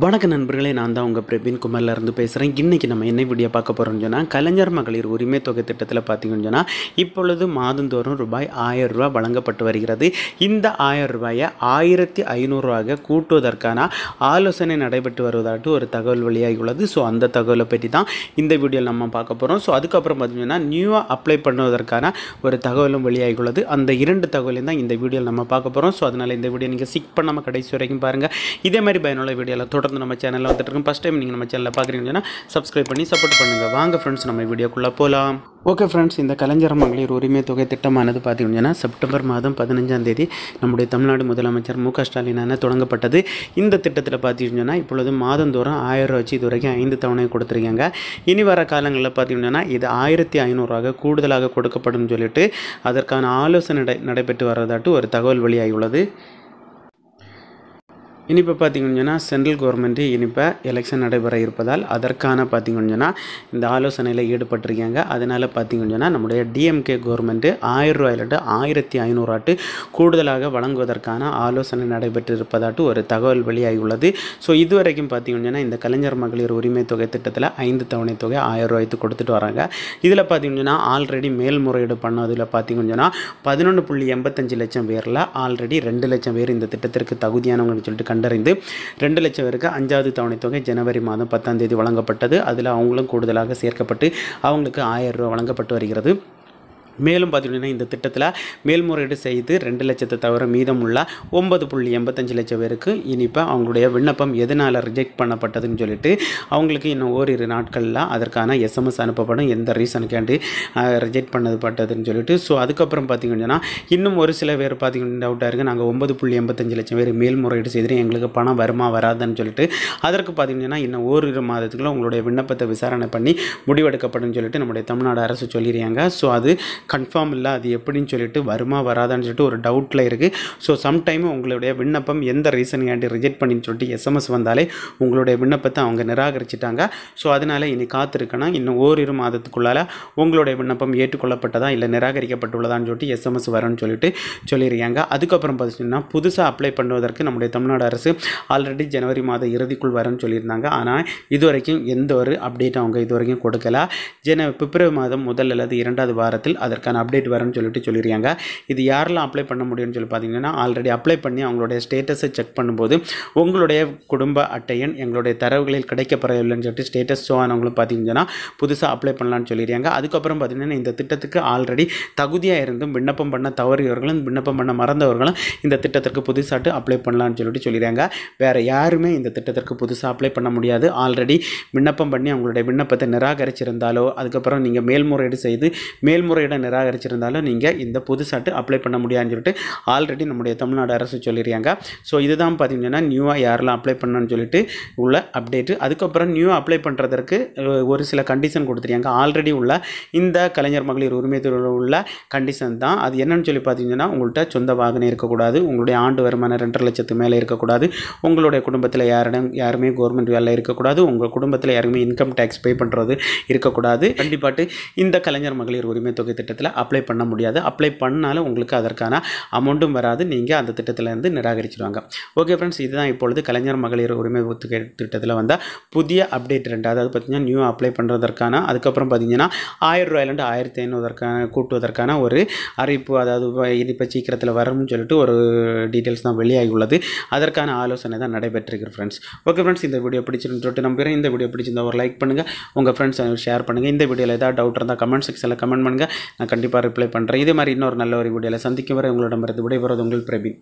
வணக்க நண்பர்களே நான் தான் உங்கள் பிரபின் குமார்லேருந்து பேசுகிறேன் இன்றைக்கி நம்ம என்ன வீடியோ பார்க்க போகிறோம்னு சொன்னால் கலைஞர் மகளிர் உரிமை தொகை திட்டத்தில் பார்த்தீங்கன்னு சொன்னால் இப்பொழுது மாதந்தோறும் ரூபாய் ஆயிரம் ரூபாய் வழங்கப்பட்டு வருகிறது இந்த ஆயிரம் ரூபாயை ஆயிரத்தி ஐநூறுரூவாக கூட்டுவதற்கான ஆலோசனை நடைபெற்று வருவதாட்டு ஒரு தகவல் வெளியாகியுள்ளது உள்ளது ஸோ அந்த தகவலை பற்றி தான் இந்த வீடியோவில் நம்ம பார்க்க போகிறோம் ஸோ அதுக்கப்புறம் பார்த்தீங்கன்னா நியூவாக அப்ளை பண்ணுவதற்கான ஒரு தகவலும் வெளியாகி உள்ளது அந்த இரண்டு தகவலையும் தான் இந்த வீடியோவில் நம்ம பார்க்க போகிறோம் ஸோ அதனால் இந்த வீடியோ நீங்கள் சிக் பண்ணாமல் கடைசி வரைக்கும் பாருங்கள் இதே மாதிரி பயனுள்ள வீடியோவில் தொடர்ந்து நம்ம சேனலில் வந்துட்டு இருக்கோம் ஃபஸ்ட் டைம் நீங்கள் நம்ம சேனலில் பார்க்குறீங்கன்னா சப்ஸ்கிரைப் பண்ணி சப்போர்ட் பண்ணுங்கள் வாங்க ஃப்ரெண்ட்ஸ் நம்ம வீடியோக்குள்ளே போகலாம் ஓகே ஃப்ரெண்ட்ஸ் இந்த கலைஞர் மகளிர் உரிமை தொகை திட்டமானது பார்த்திங்கன்னா செப்டம்பர் மாதம் பதினஞ்சாம் தேதி நம்முடைய தமிழ்நாடு முதலமைச்சர் மு க ஸ்டாலினான தொடங்கப்பட்டது இந்த திட்டத்தில் பார்த்திங்கன்னா இப்பொழுது மாதந்தோறும் ஆயிரம் ரூபா வச்சு இது வரைக்கும் ஐந்து தவணை கொடுத்துருக்காங்க இனி வர காலங்களில் பார்த்திங்கன்னா இது ஆயிரத்தி ஐநூறுரூவாக கூடுதலாக கொடுக்கப்படும் சொல்லிட்டு அதற்கான ஆலோசனை நடைபெற்று வர்றதாட்டு ஒரு தகவல் வெளியாகியுள்ளது இனிப்போ பார்த்திங்கன்னா சென்ட்ரல் கவர்மெண்ட்டு இனிப்போ எலெக்ஷன் நடைபெற இருப்பதால் அதற்கான பார்த்திங்கன்னா இந்த ஆலோசனையில் ஈடுபட்டிருக்காங்க அதனால் பார்த்திங்கன்னா நம்முடைய டிஎம்கே கவர்மெண்ட்டு ஆயிரம் ரூபாயிலட்டு ஆயிரத்தி ஐநூறாட்டு கூடுதலாக வழங்குவதற்கான ஆலோசனை நடைபெற்று இருப்பதாட்டு ஒரு தகவல் வெளியாகியுள்ளது ஸோ இதுவரைக்கும் பார்த்திங்கன்னா இந்த கலைஞர் மகளிர் உரிமை தொகை திட்டத்தில் ஐந்து தவணை தொகை ஆயிரம் ரூபாய்க்கு கொடுத்துட்டு வராங்க இதில் பார்த்திங்கன்னா ஆல்ரெடி மேல்முறையீடு பண்ணதில் சொன்னால் பதினொன்று புள்ளி எண்பத்தஞ்சு லட்சம் பேரில் ஆல்ரெடி ரெண்டு லட்சம் பேர் இந்த திட்டத்திற்கு தகுதியானவங்கன்னு சொல்லிட்டு கண்டறிந்து ரெண்டு லட்சம் பேருக்கு அஞ்சாவது தவணை தொகை ஜனவரி மாதம் பத்தாம் தேதி வழங்கப்பட்டது அதில் அவங்களும் கூடுதலாக சேர்க்கப்பட்டு அவங்களுக்கு ஆயிரம் ரூபா வழங்கப்பட்டு வருகிறது மேலும் பார்த்துக்கிட்டிங்கன்னா இந்த திட்டத்தில் மேல்முறையீடு செய்து ரெண்டு லட்சத்தை தவிர மீதமுள்ள ஒன்பது புள்ளி எண்பத்தஞ்சு லட்சம் பேருக்கு இனிப்பாக அவங்களுடைய விண்ணப்பம் எதனால் ரிஜெக்ட் பண்ணப்பட்டதுன்னு சொல்லிட்டு அவங்களுக்கு இன்னும் ஓரிரு நாட்களில் அதற்கான எஸ்எம்எஸ் அனுப்பப்படும் எந்த ரீசனுக்காண்டி ரிஜெக்ட் பண்ணது பட்டதுன்னு சொல்லிட்டு ஸோ அதுக்கப்புறம் பார்த்திங்கன்னா இன்னும் ஒரு சில பேர் பார்த்திங்கன்னா டவுட்டாக இருக்குது நாங்கள் ஒன்பது புள்ளி எண்பத்தஞ்சு லட்சம் பேர் மேல்முறையீடு செய்துட்டு எங்களுக்கு பணம் வருமா வராதுன்னு சொல்லிட்டு அதற்கு பார்த்திங்கன்னா இன்னும் ஓரிரு மாதத்துக்குள்ள உங்களுடைய விண்ணப்பத்தை விசாரணை பண்ணி முடிவெடுக்கப்படும் சொல்லிட்டு நம்முடைய தமிழ்நாடு அரசு சொல்லிடுறாங்க ஸோ அது கன்ஃபார்ம் இல்லை அது எப்படின்னு சொல்லிட்டு வருமா வராதான்னு சொல்லிட்டு ஒரு டவுட்டில் இருக்குது ஸோ சம்டைம் உங்களுடைய விண்ணப்பம் எந்த ரீசனுக்காண்டி ரிஜெக்ட் பண்ணின்னு சொல்லிட்டு எஸ்எம்எஸ் வந்தாலே உங்களுடைய விண்ணப்பத்தை அவங்க நிராகரிச்சிட்டாங்க ஸோ அதனால் இனி காத்திருக்கனா இன்னும் ஓரிரு மாதத்துக்குள்ளால் உங்களுடைய விண்ணப்பம் ஏற்றுக்கொள்ளப்பட்டதா இல்லை நிராகரிக்கப்பட்டுள்ளதான்னு சொல்லிட்டு எஸ்எம்எஸ் வரும்னு சொல்லிட்டு சொல்லியிருக்காங்க அதுக்கப்புறம் பார்த்தீங்கன்னா புதுசாக அப்ளை பண்ணுவதற்கு நம்முடைய தமிழ்நாடு அரசு ஆல்ரெடி ஜனவரி மாத இறுதிக்குள் வரும்னு சொல்லியிருந்தாங்க ஆனால் இது வரைக்கும் எந்த ஒரு அப்டேட் அவங்க இது வரைக்கும் கொடுக்கல ஜன பிப்ரவரி மாதம் முதல் அல்லது இரண்டாவது வாரத்தில் அதற்கு அதற்கான அப்டேட் வரும்னு சொல்லிட்டு சொல்லியிருக்காங்க இது யாரெல்லாம் அப்ளை பண்ண முடியும்னு சொல்லி பார்த்தீங்கன்னா ஆல்ரெடி அப்ளை பண்ணி அவங்களுடைய ஸ்டேட்டஸை செக் பண்ணும்போது உங்களுடைய குடும்ப அட்டையன் எங்களுடைய தரவுகளில் கிடைக்கப்படவில்லைன்னு சொல்லிட்டு ஸ்டேட்டஸ் ஷோ ஆனவங்களும் பார்த்தீங்கன்னா புதுசாக அப்ளை பண்ணலான்னு சொல்லியிருக்காங்க அதுக்கப்புறம் பார்த்தீங்கன்னா இந்த திட்டத்துக்கு ஆல்ரெடி தகுதியாக இருந்தும் விண்ணப்பம் பண்ண தவறியவர்களும் விண்ணப்பம் பண்ண மறந்தவர்களும் இந்த திட்டத்திற்கு புதுசாட்டு அப்ளை பண்ணலான்னு சொல்லிட்டு சொல்லிடுறாங்க வேறு யாருமே இந்த திட்டத்திற்கு புதுசாக அப்ளை பண்ண முடியாது ஆல்ரெடி விண்ணப்பம் பண்ணி அவங்களுடைய விண்ணப்பத்தை நிராகரிச்சிருந்தாலோ அதுக்கப்புறம் நீங்கள் மேல்முறையீடு செய்து மேல்முறையீடு நிராகரிச்சிருந்தாலும் நீங்கள் இந்த புது சாட்டு அப்ளை பண்ண முடியாதுன்னு சொல்லிட்டு ஆல்ரெடி நம்முடைய தமிழ்நாடு அரசு சொல்லிடுறாங்க ஸோ இதுதான் பார்த்திங்கன்னா நியூவாக யாரெல்லாம் அப்ளை பண்ணணும்னு சொல்லிட்டு உள்ள அப்டேட்டு அதுக்கப்புறம் நியூ அப்ளை பண்ணுறதற்கு ஒரு சில கண்டிஷன் கொடுத்துருக்காங்க ஆல்ரெடி உள்ள இந்த கலைஞர் மகளிர் உரிமை உள்ள கண்டிஷன் தான் அது என்னன்னு சொல்லி பார்த்தீங்கன்னா உங்கள்கிட்ட சொந்த வாகனம் இருக்கக்கூடாது உங்களுடைய ஆண்டு வருமானம் ரெண்டரை லட்சத்துக்கு மேலே இருக்கக்கூடாது உங்களுடைய குடும்பத்தில் யாரிடம் யாருமே கவர்மெண்ட் வேலை இருக்கக்கூடாது உங்கள் குடும்பத்தில் யாருமே இன்கம் டேக்ஸ் பே பண்ணுறது இருக்கக்கூடாது கண்டிப்பாட்டு இந்த கலைஞர் மகளிர் உரிமை தொகை திட்டம் திட்டத்தில் அப்ளை பண்ண முடியாது அப்ளை பண்ணாலும் உங்களுக்கு அதற்கான அமௌண்ட்டும் வராது நீங்கள் அந்த திட்டத்திலேருந்து நிராகரிச்சிருவாங்க ஓகே ஃப்ரெண்ட்ஸ் இதுதான் இப்பொழுது கலைஞர் மகளிர் உரிமை திட்டத்தில் வந்த புதிய அப்டேட் ரெண்டு அதாவது பார்த்திங்கன்னா நியூ அப்ளை பண்ணுறதற்கான அதுக்கப்புறம் பார்த்திங்கன்னா ஆயிரம் ரூபாயிலேருந்து ஆயிரத்தி ஐநூறுக்கான கூட்டுவதற்கான ஒரு அறிவிப்பு அதாவது இது இப்போ சீக்கிரத்தில் வரும்னு சொல்லிட்டு ஒரு டீட்டெயில்ஸ் தான் வெளியாகி உள்ளது அதற்கான ஆலோசனை தான் நடைபெற்றிருக்கிற ஃப்ரெண்ட்ஸ் ஓகே ஃப்ரெண்ட்ஸ் இந்த வீடியோ பிடிச்சிருந்து சொல்லிட்டு நம்புகிறேன் இந்த வீடியோ பிடிச்சிருந்தா ஒரு லைக் பண்ணுங்கள் உங்கள் ஃப்ரெண்ட்ஸ் ஷேர் பண்ணுங்கள் இந்த வீடியோவில் ஏதாவது டவுட் இருந்தால் கமெண்ட் செக்ஷனில் கமெண்ட் பண்ணுங்கள் நான் கண்டிப்பாக ரிப்ளை பண்ணுறேன் இதே மாதிரி இன்னொரு நல்ல ஒரு வீடியோவில் சந்திக்கும் வரை மருந்து விடைபெறுவது உங்கள் பிரபின்